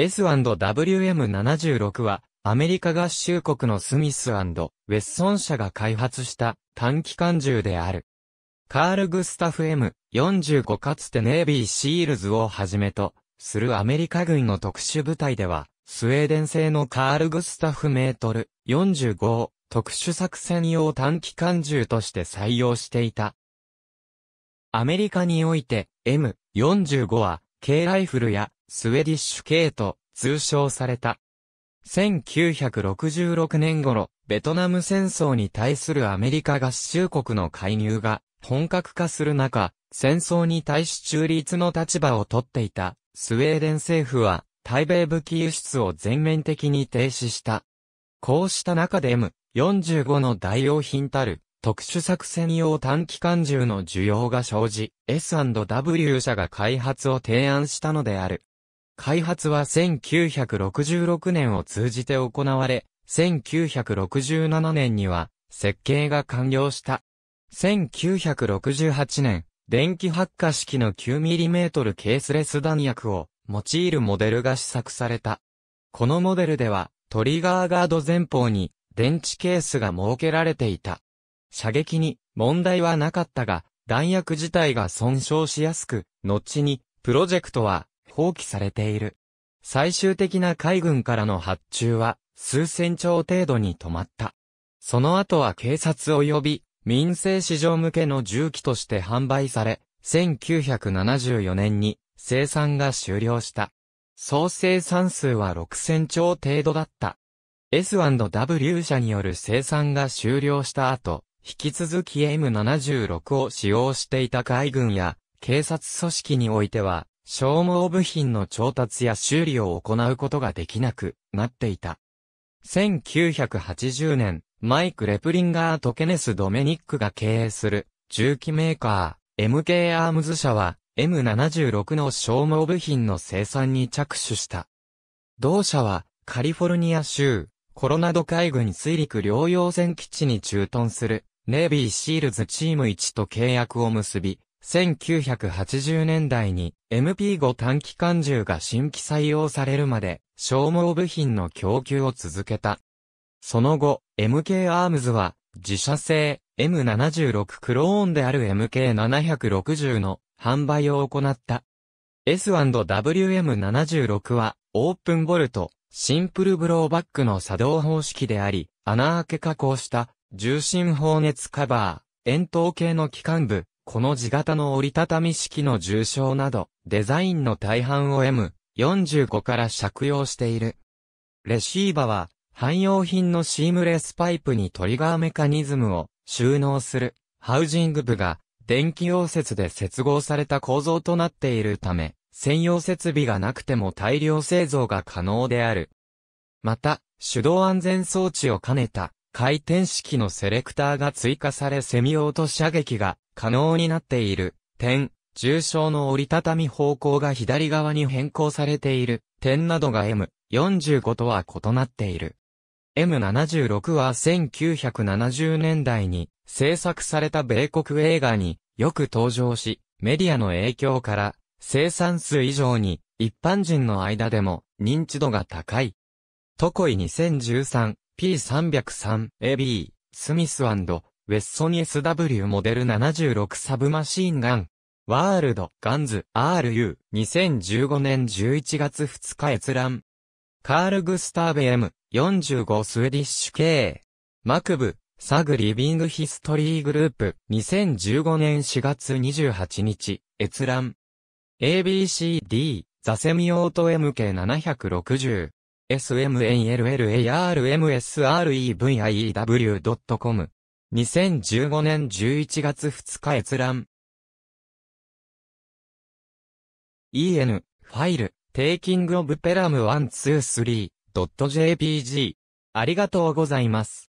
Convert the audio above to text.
S&WM76 は、アメリカ合衆国のスミスウェッソン社が開発した短機関銃である。カール・グスタフ M45 かつてネイビー・シールズをはじめとするアメリカ軍の特殊部隊では、スウェーデン製のカール・グスタフメートル45を特殊作戦用短機関銃として採用していた。アメリカにおいて M45 は軽ライフルやスウェディッシュ系と通称された。1966年頃、ベトナム戦争に対するアメリカ合衆国の介入が本格化する中、戦争に対し中立の立場をとっていたスウェーデン政府は対米武器輸出を全面的に停止した。こうした中で M45 の代用品たる特殊作戦用短期間銃の需要が生じ、S&W 社が開発を提案したのである。開発は1966年を通じて行われ、1967年には設計が完了した。1968年、電気発火式の 9mm ケースレス弾薬を用いるモデルが試作された。このモデルではトリガーガード前方に電池ケースが設けられていた。射撃に問題はなかったが弾薬自体が損傷しやすく、後にプロジェクトは放棄されている。最終的な海軍からの発注は、数千兆程度に止まった。その後は警察及び民生市場向けの重機として販売され、1974年に生産が終了した。総生産数は6000兆程度だった。S&W 社による生産が終了した後、引き続き M76 を使用していた海軍や警察組織においては、消耗部品の調達や修理を行うことができなくなっていた。1980年、マイク・レプリンガーとケネス・ドメニックが経営する重機メーカー MK アームズ社は M76 の消耗部品の生産に着手した。同社はカリフォルニア州コロナド海軍水陸両用船基地に駐屯するネイビーシールズチーム1と契約を結び、1980年代に MP5 短期間銃が新規採用されるまで消耗部品の供給を続けた。その後、MK アームズは自社製 M76 クローンである MK760 の販売を行った。S&WM76 はオープンボルト、シンプルブローバックの作動方式であり、穴開け加工した重心放熱カバー、円筒形の機関部、この字型の折りたたみ式の重症など、デザインの大半を M45 から借用している。レシーバは、汎用品のシームレスパイプにトリガーメカニズムを収納するハウジング部が電気溶接で接合された構造となっているため、専用設備がなくても大量製造が可能である。また、手動安全装置を兼ねた回転式のセレクターが追加されセミオート射撃が可能になっている点、重症の折りたたみ方向が左側に変更されている点などが M45 とは異なっている。M76 は1970年代に制作された米国映画によく登場し、メディアの影響から生産数以上に一般人の間でも認知度が高い。トコイ2013 P303、AB、スミスウェッソン SW モデル76サブマシンガン。ワールド、ガンズ、RU、2015年11月2日閲覧。カール・グスターベ M、45スウェディッシュ系。マクブ、サグ・リビング・ヒストリー・グループ、2015年4月28日、閲覧。ABCD、ザセミオート MK760。smnllarmsrev.com i e。2015年11月2日閲覧。en、ファイル、taking of peram123.jpg。ありがとうございます。